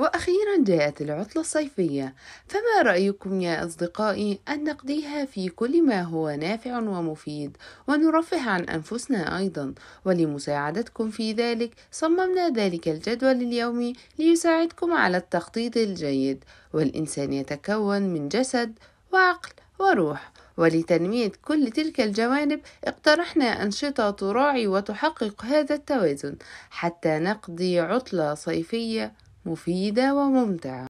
وأخيرا جاءت العطلة الصيفية فما رأيكم يا أصدقائي أن نقضيها في كل ما هو نافع ومفيد ونرفه عن أنفسنا أيضا ولمساعدتكم في ذلك صممنا ذلك الجدول اليومي ليساعدكم على التخطيط الجيد والإنسان يتكون من جسد وعقل وروح ولتنمية كل تلك الجوانب اقترحنا أنشطة تراعي وتحقق هذا التوازن حتى نقضي عطلة صيفية مفيدة وممتعة